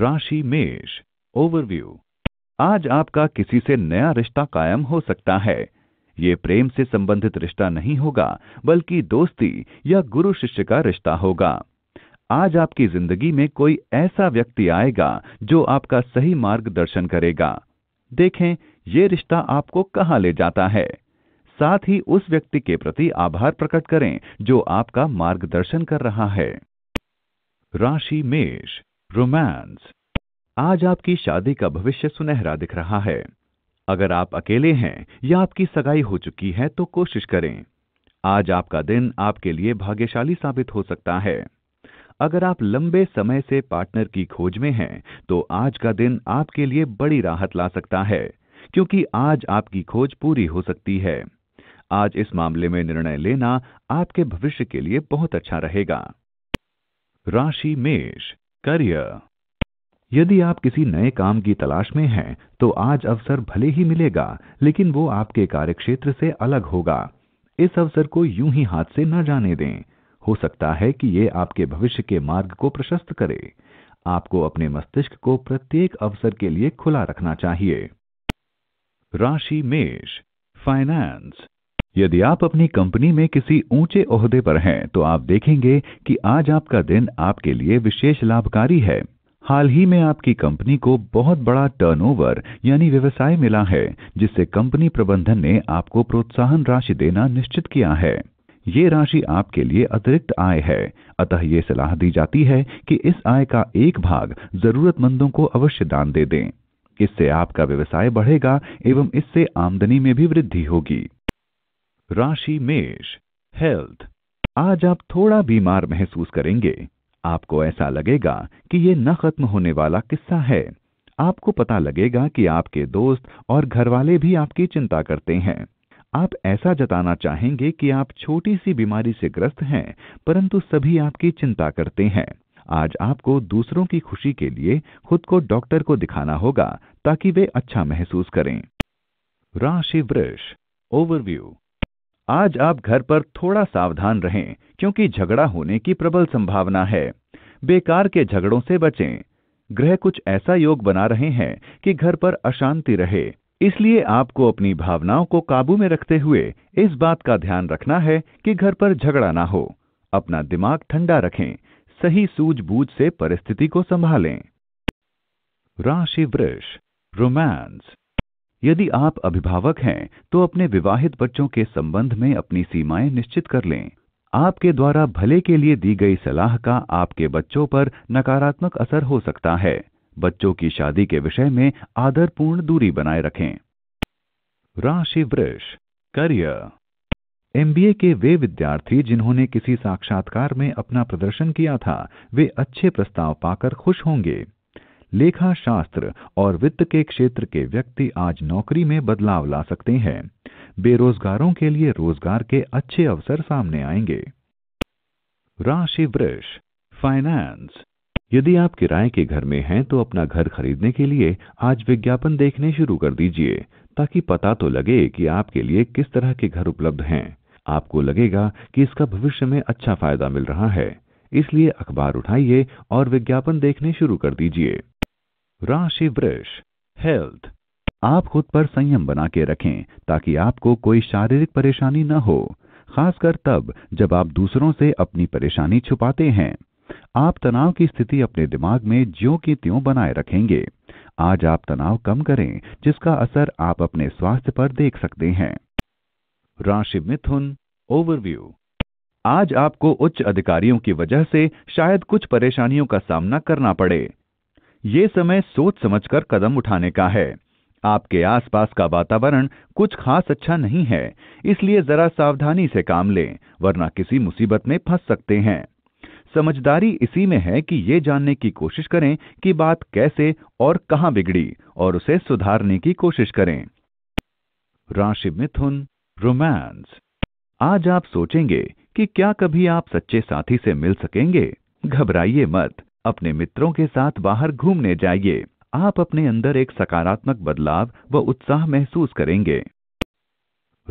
राशि मेष ओवरव्यू आज आपका किसी से नया रिश्ता कायम हो सकता है ये प्रेम से संबंधित रिश्ता नहीं होगा बल्कि दोस्ती या गुरु शिष्य का रिश्ता होगा आज आपकी जिंदगी में कोई ऐसा व्यक्ति आएगा जो आपका सही मार्गदर्शन करेगा देखें ये रिश्ता आपको कहाँ ले जाता है साथ ही उस व्यक्ति के प्रति आभार प्रकट करें जो आपका मार्गदर्शन कर रहा है राशि मेष रोमांस आज आपकी शादी का भविष्य सुनहरा दिख रहा है अगर आप अकेले हैं या आपकी सगाई हो चुकी है तो कोशिश करें आज आपका दिन आपके लिए भाग्यशाली साबित हो सकता है अगर आप लंबे समय से पार्टनर की खोज में हैं तो आज का दिन आपके लिए बड़ी राहत ला सकता है क्योंकि आज आपकी खोज पूरी हो सकती है आज इस मामले में निर्णय लेना आपके भविष्य के लिए बहुत अच्छा रहेगा राशि मेष कार्य यदि आप किसी नए काम की तलाश में हैं तो आज अवसर भले ही मिलेगा लेकिन वो आपके कार्यक्षेत्र से अलग होगा इस अवसर को यूं ही हाथ से न जाने दें हो सकता है कि ये आपके भविष्य के मार्ग को प्रशस्त करे आपको अपने मस्तिष्क को प्रत्येक अवसर के लिए खुला रखना चाहिए राशि मेष फाइनेंस यदि आप अपनी कंपनी में किसी ऊंचे ओहदे पर हैं तो आप देखेंगे कि आज आपका दिन आपके लिए विशेष लाभकारी है हाल ही में आपकी कंपनी को बहुत बड़ा टर्नओवर यानी व्यवसाय मिला है जिससे कंपनी प्रबंधन ने आपको प्रोत्साहन राशि देना निश्चित किया है ये राशि आपके लिए अतिरिक्त आय है अतः ये सलाह दी जाती है कि इस आय का एक भाग जरूरतमंदों को अवश्य दान दे दें इससे आपका व्यवसाय बढ़ेगा एवं इससे आमदनी में भी वृद्धि होगी राशि मेष हेल्थ आज आप थोड़ा बीमार महसूस करेंगे आपको ऐसा लगेगा कि ये न खत्म होने वाला किस्सा है आपको पता लगेगा कि आपके दोस्त और घरवाले भी आपकी चिंता करते हैं आप ऐसा जताना चाहेंगे कि आप छोटी सी बीमारी से ग्रस्त हैं परंतु सभी आपकी चिंता करते हैं आज आपको दूसरों की खुशी के लिए खुद को डॉक्टर को दिखाना होगा ताकि वे अच्छा महसूस करें राशि वृष ओवरव्यू आज आप घर पर थोड़ा सावधान रहें क्योंकि झगड़ा होने की प्रबल संभावना है बेकार के झगड़ों से बचें ग्रह कुछ ऐसा योग बना रहे हैं कि घर पर अशांति रहे इसलिए आपको अपनी भावनाओं को काबू में रखते हुए इस बात का ध्यान रखना है कि घर पर झगड़ा ना हो अपना दिमाग ठंडा रखें सही सूझबूझ से परिस्थिति को संभालें राशि वृष रोमांस यदि आप अभिभावक हैं तो अपने विवाहित बच्चों के संबंध में अपनी सीमाएं निश्चित कर लें आपके द्वारा भले के लिए दी गई सलाह का आपके बच्चों पर नकारात्मक असर हो सकता है बच्चों की शादी के विषय में आदरपूर्ण दूरी बनाए रखें राशि वृष करियर एमबीए के वे विद्यार्थी जिन्होंने किसी साक्षात्कार में अपना प्रदर्शन किया था वे अच्छे प्रस्ताव पाकर खुश होंगे लेखा शास्त्र और वित्त के क्षेत्र के व्यक्ति आज नौकरी में बदलाव ला सकते हैं बेरोजगारों के लिए रोजगार के अच्छे अवसर सामने आएंगे राशि वृष फाइनेंस यदि आप किराए के घर में हैं तो अपना घर खरीदने के लिए आज विज्ञापन देखने शुरू कर दीजिए ताकि पता तो लगे कि आपके लिए किस तरह के घर उपलब्ध हैं आपको लगेगा कि इसका भविष्य में अच्छा फायदा मिल रहा है इसलिए अखबार उठाइए और विज्ञापन देखने शुरू कर दीजिए राशि वृष हेल्थ आप खुद पर संयम बना के रखें ताकि आपको कोई शारीरिक परेशानी न हो खासकर तब जब आप दूसरों से अपनी परेशानी छुपाते हैं आप तनाव की स्थिति अपने दिमाग में ज्यो की त्यों बनाए रखेंगे आज आप तनाव कम करें जिसका असर आप अपने स्वास्थ्य पर देख सकते हैं राशि मिथुन ओवरव्यू आज आपको उच्च अधिकारियों की वजह से शायद कुछ परेशानियों का सामना करना पड़े ये समय सोच समझकर कदम उठाने का है आपके आसपास का वातावरण कुछ खास अच्छा नहीं है इसलिए जरा सावधानी से काम लें वरना किसी मुसीबत में फंस सकते हैं समझदारी इसी में है कि ये जानने की कोशिश करें कि बात कैसे और कहां बिगड़ी और उसे सुधारने की कोशिश करें राशि मिथुन रोमांस आज आप सोचेंगे कि क्या कभी आप सच्चे साथी से मिल सकेंगे घबराइए मत अपने मित्रों के साथ बाहर घूमने जाइए आप अपने अंदर एक सकारात्मक बदलाव व उत्साह महसूस करेंगे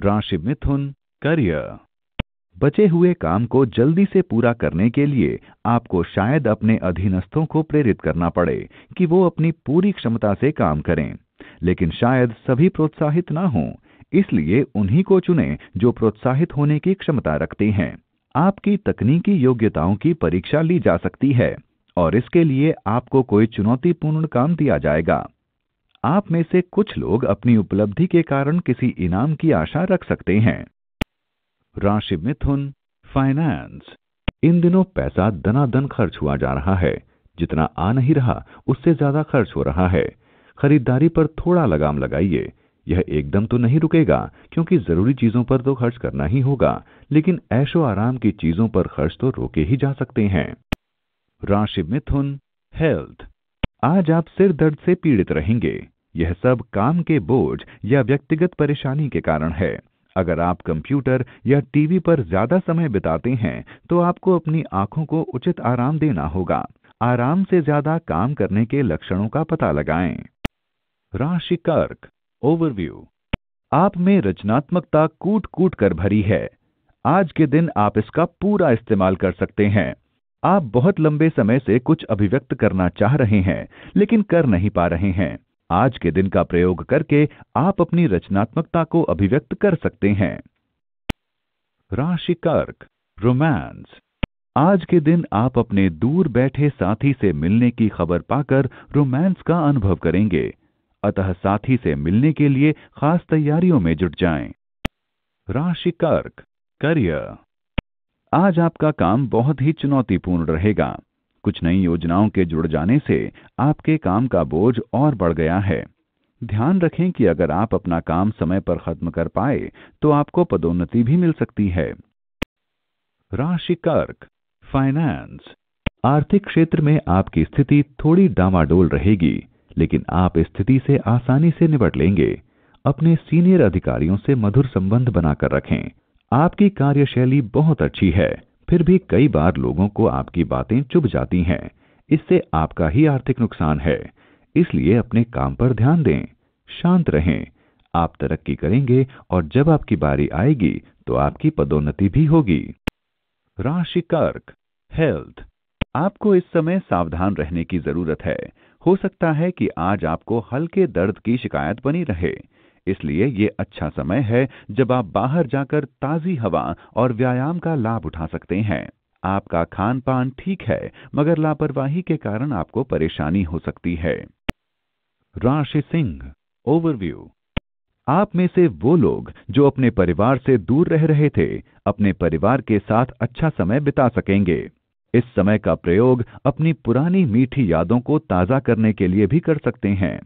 राशि मिथुन करियर बचे हुए काम को जल्दी से पूरा करने के लिए आपको शायद अपने अधीनस्थों को प्रेरित करना पड़े कि वो अपनी पूरी क्षमता से काम करें लेकिन शायद सभी प्रोत्साहित ना हों इसलिए उन्हीं को चुनें जो प्रोत्साहित होने की क्षमता रखते हैं आपकी तकनीकी योग्यताओं की परीक्षा ली जा सकती है और इसके लिए आपको कोई चुनौतीपूर्ण काम दिया जाएगा आप में से कुछ लोग अपनी उपलब्धि के कारण किसी इनाम की आशा रख सकते हैं राशि मिथुन फाइनेंस इन दिनों पैसा दनादन खर्च हुआ जा रहा है जितना आ नहीं रहा उससे ज्यादा खर्च हो रहा है खरीदारी पर थोड़ा लगाम लगाइए यह एकदम तो नहीं रुकेगा क्योंकि जरूरी चीजों पर तो खर्च करना ही होगा लेकिन ऐशो आराम की चीजों पर खर्च तो रोके ही जा सकते हैं राशि मिथुन हेल्थ आज आप सिर दर्द से पीड़ित रहेंगे यह सब काम के बोझ या व्यक्तिगत परेशानी के कारण है अगर आप कंप्यूटर या टीवी पर ज्यादा समय बिताते हैं तो आपको अपनी आंखों को उचित आराम देना होगा आराम से ज्यादा काम करने के लक्षणों का पता लगाएं। राशि कर्क ओवरव्यू आप में रचनात्मकता कूट कूट कर भरी है आज के दिन आप इसका पूरा इस्तेमाल कर सकते हैं आप बहुत लंबे समय से कुछ अभिव्यक्त करना चाह रहे हैं लेकिन कर नहीं पा रहे हैं आज के दिन का प्रयोग करके आप अपनी रचनात्मकता को अभिव्यक्त कर सकते हैं राशि कर्क रोमांस आज के दिन आप अपने दूर बैठे साथी से मिलने की खबर पाकर रोमांस का अनुभव करेंगे अतः साथी से मिलने के लिए खास तैयारियों में जुट जाएं। राशि कर्क करियर आज आपका काम बहुत ही चुनौतीपूर्ण रहेगा कुछ नई योजनाओं के जुड़ जाने से आपके काम का बोझ और बढ़ गया है ध्यान रखें कि अगर आप अपना काम समय पर खत्म कर पाए तो आपको पदोन्नति भी मिल सकती है राशि कर्क फाइनेंस आर्थिक क्षेत्र में आपकी स्थिति थोड़ी डामाडोल रहेगी लेकिन आप स्थिति से आसानी से निपट लेंगे अपने सीनियर अधिकारियों से मधुर संबंध बनाकर रखें आपकी कार्यशैली बहुत अच्छी है फिर भी कई बार लोगों को आपकी बातें चुभ जाती हैं इससे आपका ही आर्थिक नुकसान है इसलिए अपने काम पर ध्यान दें शांत रहें आप तरक्की करेंगे और जब आपकी बारी आएगी तो आपकी पदोन्नति भी होगी राशि कर्क हेल्थ आपको इस समय सावधान रहने की जरूरत है हो सकता है कि आज आपको हल्के दर्द की शिकायत बनी रहे इसलिए ये अच्छा समय है जब आप बाहर जाकर ताज़ी हवा और व्यायाम का लाभ उठा सकते हैं आपका खान पान ठीक है मगर लापरवाही के कारण आपको परेशानी हो सकती है राशि सिंह ओवरव्यू आप में से वो लोग जो अपने परिवार से दूर रह रहे थे अपने परिवार के साथ अच्छा समय बिता सकेंगे इस समय का प्रयोग अपनी पुरानी मीठी यादों को ताज़ा करने के लिए भी कर सकते हैं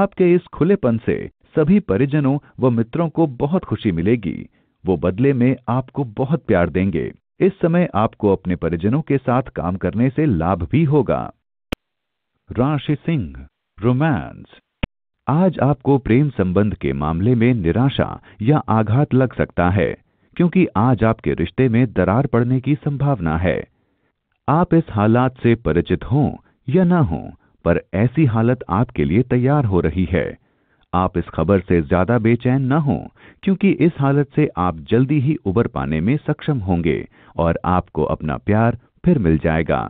आपके इस खुलेपन से सभी परिजनों व मित्रों को बहुत खुशी मिलेगी वो बदले में आपको बहुत प्यार देंगे इस समय आपको अपने परिजनों के साथ काम करने से लाभ भी होगा राशि सिंह रोमांस आज आपको प्रेम संबंध के मामले में निराशा या आघात लग सकता है क्योंकि आज आपके रिश्ते में दरार पड़ने की संभावना है आप इस हालात से परिचित हों या ना हों पर ऐसी हालत आपके लिए तैयार हो रही है आप इस खबर से ज्यादा बेचैन न हों क्योंकि इस हालत से आप जल्दी ही उबर पाने में सक्षम होंगे और आपको अपना प्यार फिर मिल जाएगा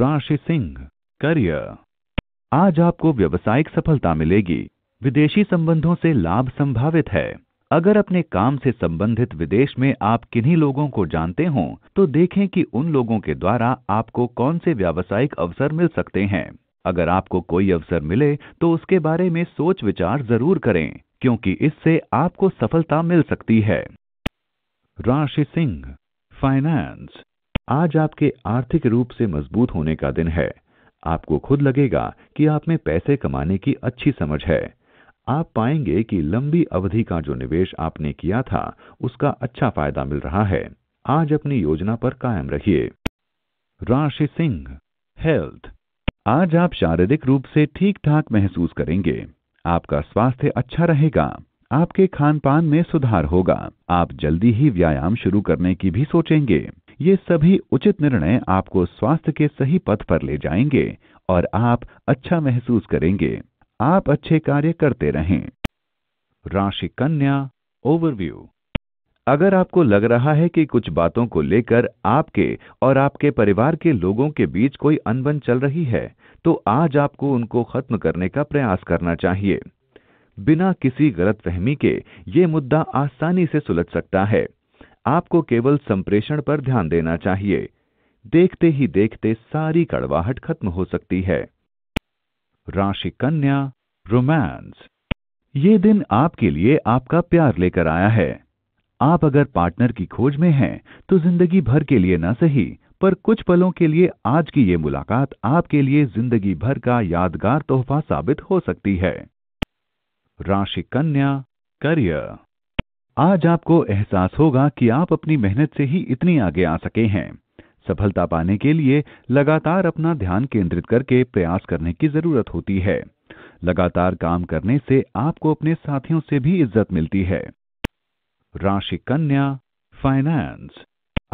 राशि सिंह करियर आज आपको व्यवसायिक सफलता मिलेगी विदेशी संबंधों से लाभ संभावित है अगर अपने काम से संबंधित विदेश में आप किन्हीं लोगों को जानते हों तो देखें कि उन लोगों के द्वारा आपको कौन से व्यावसायिक अवसर मिल सकते हैं अगर आपको कोई अवसर मिले तो उसके बारे में सोच विचार जरूर करें क्योंकि इससे आपको सफलता मिल सकती है राशि सिंह फाइनेंस आज आपके आर्थिक रूप से मजबूत होने का दिन है आपको खुद लगेगा कि आप में पैसे कमाने की अच्छी समझ है आप पाएंगे कि लंबी अवधि का जो निवेश आपने किया था उसका अच्छा फायदा मिल रहा है आज अपनी योजना पर कायम रहिए राशि सिंह हेल्थ आज आप शारीरिक रूप से ठीक ठाक महसूस करेंगे आपका स्वास्थ्य अच्छा रहेगा आपके खान पान में सुधार होगा आप जल्दी ही व्यायाम शुरू करने की भी सोचेंगे ये सभी उचित निर्णय आपको स्वास्थ्य के सही पथ पर ले जाएंगे और आप अच्छा महसूस करेंगे आप अच्छे कार्य करते रहें राशि कन्या ओवरव्यू अगर आपको लग रहा है कि कुछ बातों को लेकर आपके और आपके परिवार के लोगों के बीच कोई अनबन चल रही है तो आज आपको उनको खत्म करने का प्रयास करना चाहिए बिना किसी गलतफहमी के ये मुद्दा आसानी से सुलझ सकता है आपको केवल संप्रेषण पर ध्यान देना चाहिए देखते ही देखते सारी कड़वाहट खत्म हो सकती है राशि कन्या रोमांस ये दिन आपके लिए आपका प्यार लेकर आया है आप अगर पार्टनर की खोज में हैं तो जिंदगी भर के लिए ना सही पर कुछ पलों के लिए आज की ये मुलाकात आपके लिए जिंदगी भर का यादगार तोहफा साबित हो सकती है राशि कन्या करियर आज आपको एहसास होगा कि आप अपनी मेहनत से ही इतनी आगे आ सके हैं सफलता पाने के लिए लगातार अपना ध्यान केंद्रित करके प्रयास करने की जरूरत होती है लगातार काम करने से आपको अपने साथियों से भी इज्जत मिलती है राशि कन्या फाइनेंस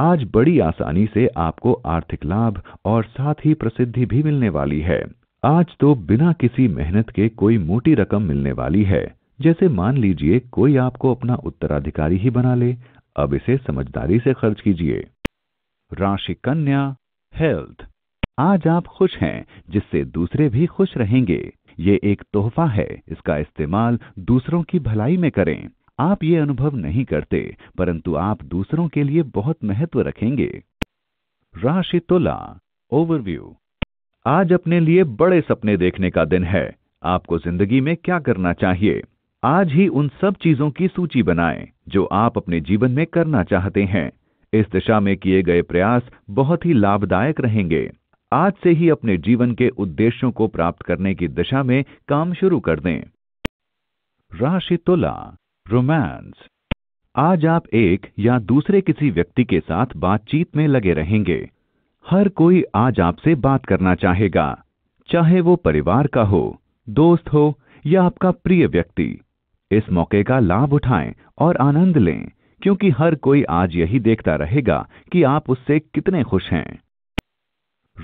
आज बड़ी आसानी से आपको आर्थिक लाभ और साथ ही प्रसिद्धि भी मिलने वाली है आज तो बिना किसी मेहनत के कोई मोटी रकम मिलने वाली है जैसे मान लीजिए कोई आपको अपना उत्तराधिकारी ही बना ले अब इसे समझदारी से खर्च कीजिए राशि कन्या हेल्थ आज आप खुश हैं जिससे दूसरे भी खुश रहेंगे ये एक तोहफा है इसका इस्तेमाल दूसरों की भलाई में करें आप ये अनुभव नहीं करते परंतु आप दूसरों के लिए बहुत महत्व रखेंगे राशि तुला ओवरव्यू आज अपने लिए बड़े सपने देखने का दिन है आपको जिंदगी में क्या करना चाहिए आज ही उन सब चीजों की सूची बनाएं जो आप अपने जीवन में करना चाहते हैं इस दिशा में किए गए प्रयास बहुत ही लाभदायक रहेंगे आज से ही अपने जीवन के उद्देश्यों को प्राप्त करने की दिशा में काम शुरू कर दें राशि तुला रोमांस आज आप एक या दूसरे किसी व्यक्ति के साथ बातचीत में लगे रहेंगे हर कोई आज आपसे बात करना चाहेगा चाहे वो परिवार का हो दोस्त हो या आपका प्रिय व्यक्ति इस मौके का लाभ उठाएं और आनंद लें क्योंकि हर कोई आज यही देखता रहेगा कि आप उससे कितने खुश हैं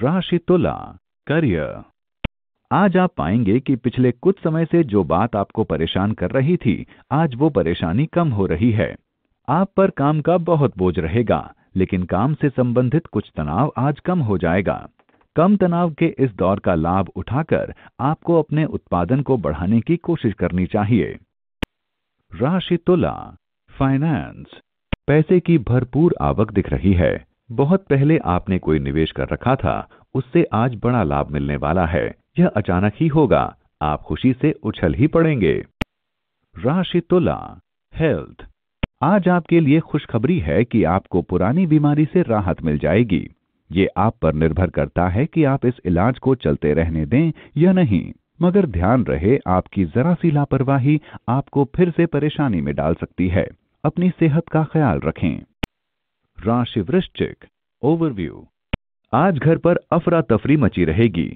राशि तुला करियर आज आप पाएंगे कि पिछले कुछ समय से जो बात आपको परेशान कर रही थी आज वो परेशानी कम हो रही है आप पर काम का बहुत बोझ रहेगा लेकिन काम से संबंधित कुछ तनाव आज कम हो जाएगा कम तनाव के इस दौर का लाभ उठाकर आपको अपने उत्पादन को बढ़ाने की कोशिश करनी चाहिए राशि तुला फाइनेंस पैसे की भरपूर आवक दिख रही है बहुत पहले आपने कोई निवेश कर रखा था उससे आज बड़ा लाभ मिलने वाला है यह अचानक ही होगा आप खुशी से उछल ही पड़ेंगे राशि तुला हेल्थ आज आपके लिए खुशखबरी है कि आपको पुरानी बीमारी से राहत मिल जाएगी ये आप पर निर्भर करता है कि आप इस इलाज को चलते रहने दें या नहीं मगर ध्यान रहे आपकी जरा सी लापरवाही आपको फिर से परेशानी में डाल सकती है अपनी सेहत का ख्याल रखें राशि वृश्चिक ओवरव्यू आज घर पर अफरा तफरी मची रहेगी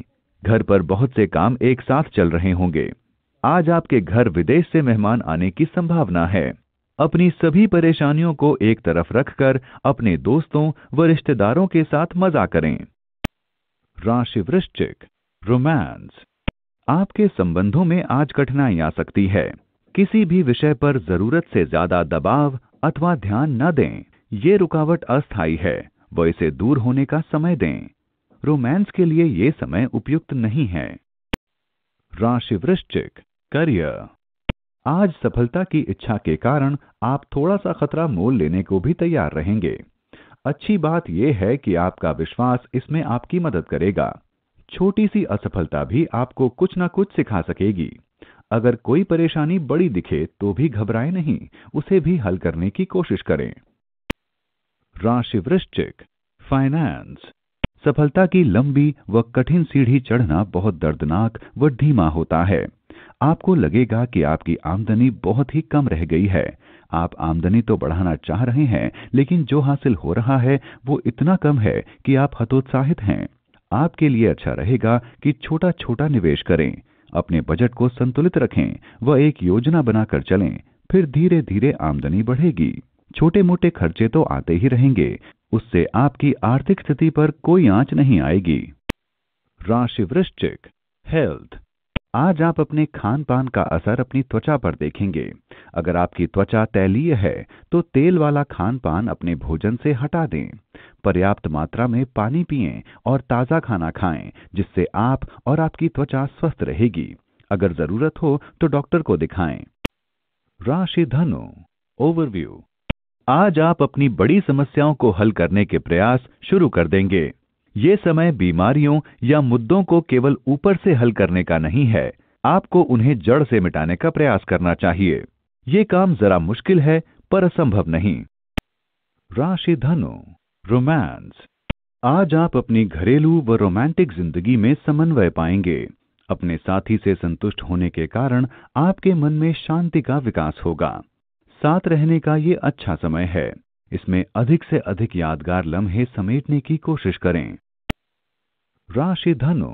घर पर बहुत से काम एक साथ चल रहे होंगे आज आपके घर विदेश से मेहमान आने की संभावना है अपनी सभी परेशानियों को एक तरफ रखकर अपने दोस्तों व रिश्तेदारों के साथ मजा करें राशि वृश्चिक रोमांस आपके संबंधों में आज कठिनाई आ सकती है किसी भी विषय पर जरूरत से ज्यादा दबाव अथवा ध्यान न दें ये रुकावट अस्थायी है वह इसे दूर होने का समय दें रोमांस के लिए ये समय उपयुक्त नहीं है राशि वृश्चिक करियर आज सफलता की इच्छा के कारण आप थोड़ा सा खतरा मोल लेने को भी तैयार रहेंगे अच्छी बात यह है कि आपका विश्वास इसमें आपकी मदद करेगा छोटी सी असफलता भी आपको कुछ ना कुछ सिखा सकेगी अगर कोई परेशानी बड़ी दिखे तो भी घबराए नहीं उसे भी हल करने की कोशिश करें राशि वृश्चिक फाइनेंस सफलता की लंबी व कठिन सीढ़ी चढ़ना बहुत दर्दनाक व धीमा होता है आपको लगेगा कि आपकी आमदनी बहुत ही कम रह गई है आप आमदनी तो बढ़ाना चाह रहे हैं लेकिन जो हासिल हो रहा है वो इतना कम है कि आप हतोत्साहित हैं आपके लिए अच्छा रहेगा कि छोटा छोटा निवेश करें अपने बजट को संतुलित रखें व एक योजना बनाकर चलें फिर धीरे धीरे आमदनी बढ़ेगी छोटे मोटे खर्चे तो आते ही रहेंगे उससे आपकी आर्थिक स्थिति पर कोई आंच नहीं आएगी राशि वृश्चिक हेल्थ आज आप अपने खान पान का असर अपनी त्वचा पर देखेंगे अगर आपकी त्वचा तैलीय है तो तेल वाला खान पान अपने भोजन से हटा दें पर्याप्त मात्रा में पानी पिए और ताज़ा खाना खाएं जिससे आप और आपकी त्वचा स्वस्थ रहेगी अगर जरूरत हो तो डॉक्टर को दिखाएं राशि धनु ओवरव्यू आज आप अपनी बड़ी समस्याओं को हल करने के प्रयास शुरू कर देंगे ये समय बीमारियों या मुद्दों को केवल ऊपर से हल करने का नहीं है आपको उन्हें जड़ से मिटाने का प्रयास करना चाहिए ये काम जरा मुश्किल है पर असंभव नहीं राशि धनु रोमांस आज आप अपनी घरेलू व रोमांटिक जिंदगी में समन्वय पाएंगे अपने साथी से संतुष्ट होने के कारण आपके मन में शांति का विकास होगा साथ रहने का ये अच्छा समय है इसमें अधिक से अधिक यादगार लम्हे समेटने की कोशिश करें राशि धनु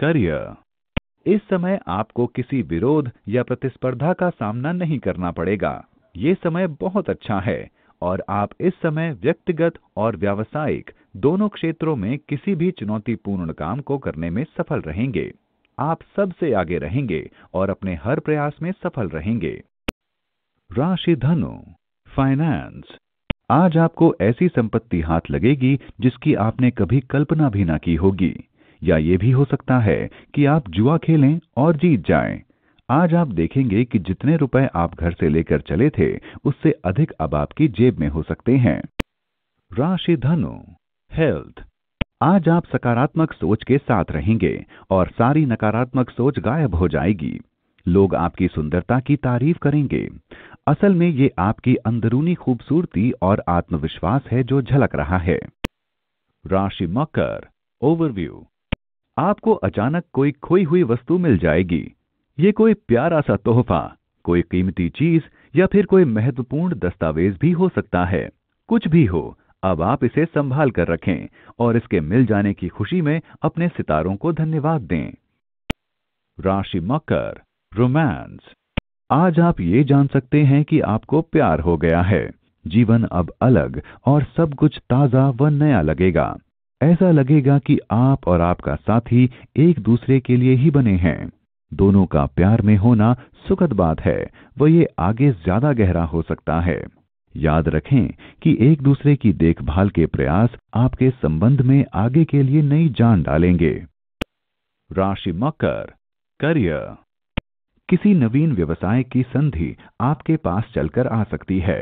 करियर इस समय आपको किसी विरोध या प्रतिस्पर्धा का सामना नहीं करना पड़ेगा ये समय बहुत अच्छा है और आप इस समय व्यक्तिगत और व्यावसायिक दोनों क्षेत्रों में किसी भी चुनौतीपूर्ण काम को करने में सफल रहेंगे आप सबसे आगे रहेंगे और अपने हर प्रयास में सफल रहेंगे राशि धनु फाइनेंस आज आपको ऐसी संपत्ति हाथ लगेगी जिसकी आपने कभी कल्पना भी ना की होगी या ये भी हो सकता है कि आप जुआ खेलें और जीत जाएं। आज आप देखेंगे कि जितने रुपए आप घर से लेकर चले थे उससे अधिक अब आपकी जेब में हो सकते हैं राशि धनु हेल्थ आज आप सकारात्मक सोच के साथ रहेंगे और सारी नकारात्मक सोच गायब हो जाएगी लोग आपकी सुंदरता की तारीफ करेंगे असल में ये आपकी अंदरूनी खूबसूरती और आत्मविश्वास है जो झलक रहा है राशि मकर ओवरव्यू आपको अचानक कोई खोई हुई वस्तु मिल जाएगी ये कोई प्यारा सा तोहफा कोई कीमती चीज या फिर कोई महत्वपूर्ण दस्तावेज भी हो सकता है कुछ भी हो अब आप इसे संभाल कर रखें और इसके मिल जाने की खुशी में अपने सितारों को धन्यवाद दें राशि मकर रोमांस आज आप ये जान सकते हैं कि आपको प्यार हो गया है जीवन अब अलग और सब कुछ ताज़ा व नया लगेगा ऐसा लगेगा कि आप और आपका साथी एक दूसरे के लिए ही बने हैं दोनों का प्यार में होना सुखद बात है वह ये आगे ज्यादा गहरा हो सकता है याद रखें कि एक दूसरे की देखभाल के प्रयास आपके संबंध में आगे के लिए नई जान डालेंगे राशि मकर करियर किसी नवीन व्यवसाय की संधि आपके पास चलकर आ सकती है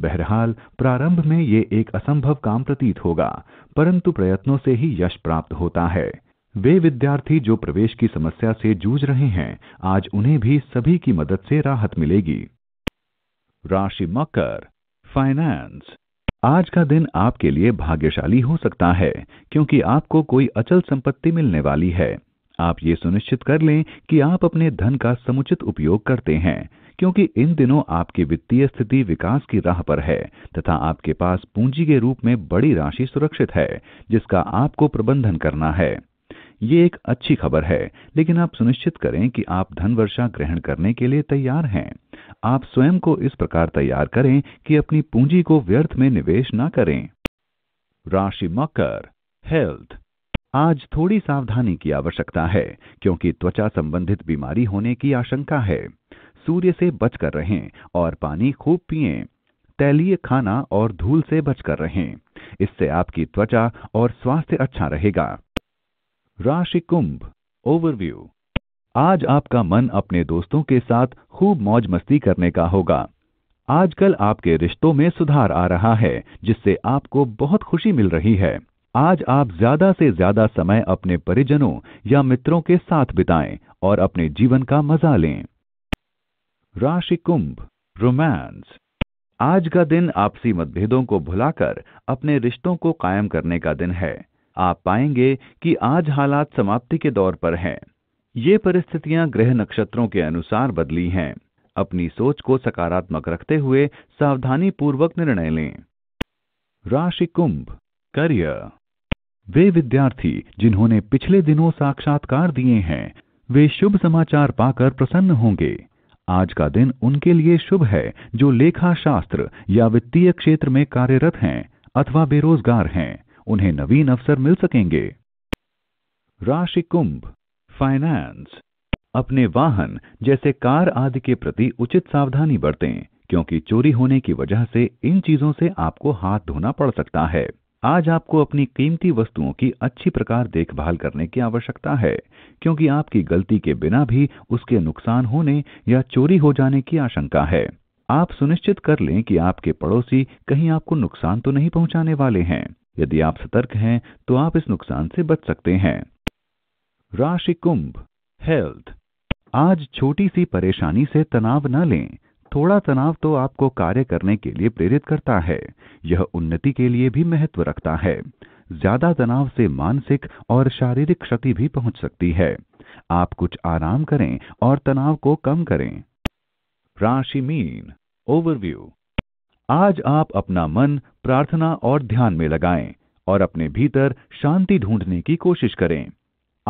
बहरहाल प्रारंभ में ये एक असंभव काम प्रतीत होगा परंतु प्रयत्नों से ही यश प्राप्त होता है वे विद्यार्थी जो प्रवेश की समस्या से जूझ रहे हैं आज उन्हें भी सभी की मदद से राहत मिलेगी राशि मकर फाइनेंस आज का दिन आपके लिए भाग्यशाली हो सकता है क्योंकि आपको कोई अचल संपत्ति मिलने वाली है आप ये सुनिश्चित कर लें कि आप अपने धन का समुचित उपयोग करते हैं क्योंकि इन दिनों आपकी वित्तीय स्थिति विकास की राह पर है तथा आपके पास पूंजी के रूप में बड़ी राशि सुरक्षित है जिसका आपको प्रबंधन करना है ये एक अच्छी खबर है लेकिन आप सुनिश्चित करें कि आप धन वर्षा ग्रहण करने के लिए तैयार हैं आप स्वयं को इस प्रकार तैयार करें कि अपनी पूंजी को व्यर्थ में निवेश ना करें राशि मकर हेल्थ आज थोड़ी सावधानी की आवश्यकता है क्योंकि त्वचा संबंधित बीमारी होने की आशंका है सूर्य से बचकर रहें और पानी खूब पिए तैलीय खाना और धूल से बचकर रहें इससे आपकी त्वचा और स्वास्थ्य अच्छा रहेगा राशि कुंभ ओवरव्यू आज आपका मन अपने दोस्तों के साथ खूब मौज मस्ती करने का होगा आजकल आपके रिश्तों में सुधार आ रहा है जिससे आपको बहुत खुशी मिल रही है आज आप ज्यादा से ज्यादा समय अपने परिजनों या मित्रों के साथ बिताएं और अपने जीवन का मजा लें राशि कुंभ रोमांस आज का दिन आपसी मतभेदों को भुलाकर अपने रिश्तों को कायम करने का दिन है आप पाएंगे कि आज हालात समाप्ति के दौर पर हैं ये परिस्थितियां ग्रह नक्षत्रों के अनुसार बदली हैं अपनी सोच को सकारात्मक रखते हुए सावधानी पूर्वक निर्णय लें राशि कुंभ करियर वे विद्यार्थी जिन्होंने पिछले दिनों साक्षात्कार दिए हैं वे शुभ समाचार पाकर प्रसन्न होंगे आज का दिन उनके लिए शुभ है जो लेखा शास्त्र या वित्तीय क्षेत्र में कार्यरत हैं अथवा बेरोजगार हैं उन्हें नवीन अवसर मिल सकेंगे राशि कुंभ फाइनेंस अपने वाहन जैसे कार आदि के प्रति उचित सावधानी बरतें क्योंकि चोरी होने की वजह से इन चीजों से आपको हाथ धोना पड़ सकता है आज आपको अपनी कीमती वस्तुओं की अच्छी प्रकार देखभाल करने की आवश्यकता है क्योंकि आपकी गलती के बिना भी उसके नुकसान होने या चोरी हो जाने की आशंका है आप सुनिश्चित कर लें कि आपके पड़ोसी कहीं आपको नुकसान तो नहीं पहुंचाने वाले हैं यदि आप सतर्क हैं तो आप इस नुकसान से बच सकते हैं राशि कुंभ हेल्थ आज छोटी सी परेशानी से तनाव न लें थोड़ा तनाव तो आपको कार्य करने के लिए प्रेरित करता है यह उन्नति के लिए भी महत्व रखता है ज्यादा तनाव से मानसिक और शारीरिक क्षति भी पहुंच सकती है आप कुछ आराम करें और तनाव को कम करें राशि मीन ओवरव्यू आज आप अपना मन प्रार्थना और ध्यान में लगाएं और अपने भीतर शांति ढूंढने की कोशिश करें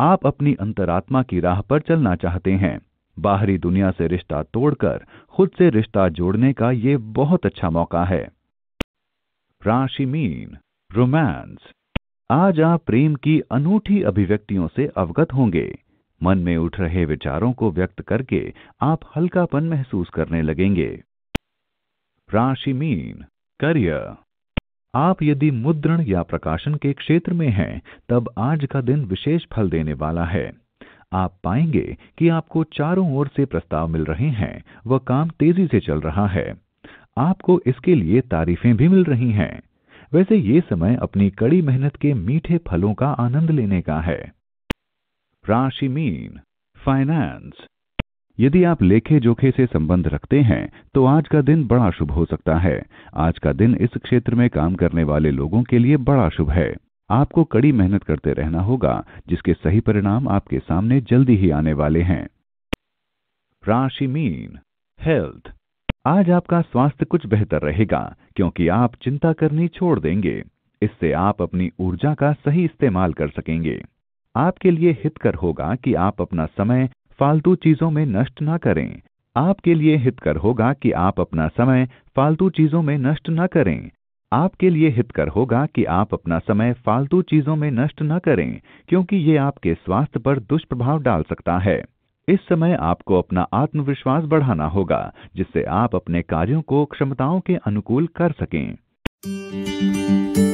आप अपनी अंतरात्मा की राह पर चलना चाहते हैं बाहरी दुनिया से रिश्ता तोड़कर खुद से रिश्ता जोड़ने का ये बहुत अच्छा मौका है राशि मीन रोमांस आज आप प्रेम की अनूठी अभिव्यक्तियों से अवगत होंगे मन में उठ रहे विचारों को व्यक्त करके आप हल्कापन महसूस करने लगेंगे राशि मीन करियर आप यदि मुद्रण या प्रकाशन के क्षेत्र में हैं तब आज का दिन विशेष फल देने वाला है आप पाएंगे कि आपको चारों ओर से प्रस्ताव मिल रहे हैं वह काम तेजी से चल रहा है आपको इसके लिए तारीफें भी मिल रही हैं वैसे ये समय अपनी कड़ी मेहनत के मीठे फलों का आनंद लेने का है राशि मीन फाइनेंस यदि आप लेखे जोखे से संबंध रखते हैं तो आज का दिन बड़ा शुभ हो सकता है आज का दिन इस क्षेत्र में काम करने वाले लोगों के लिए बड़ा शुभ है आपको कड़ी मेहनत करते रहना होगा जिसके सही परिणाम आपके सामने जल्दी ही आने वाले हैं राशि मीन हेल्थ आज आपका स्वास्थ्य कुछ बेहतर रहेगा क्योंकि आप चिंता करनी छोड़ देंगे इससे आप अपनी ऊर्जा का सही इस्तेमाल कर सकेंगे आपके लिए हितकर होगा कि आप अपना समय फालतू चीजों में नष्ट ना करें आपके लिए हितकर होगा कि आप अपना समय फालतू चीजों में नष्ट ना करें आपके लिए हितकर होगा कि आप अपना समय फालतू चीजों में नष्ट न करें क्योंकि ये आपके स्वास्थ्य पर दुष्प्रभाव डाल सकता है इस समय आपको अपना आत्मविश्वास बढ़ाना होगा जिससे आप अपने कार्यों को क्षमताओं के अनुकूल कर सकें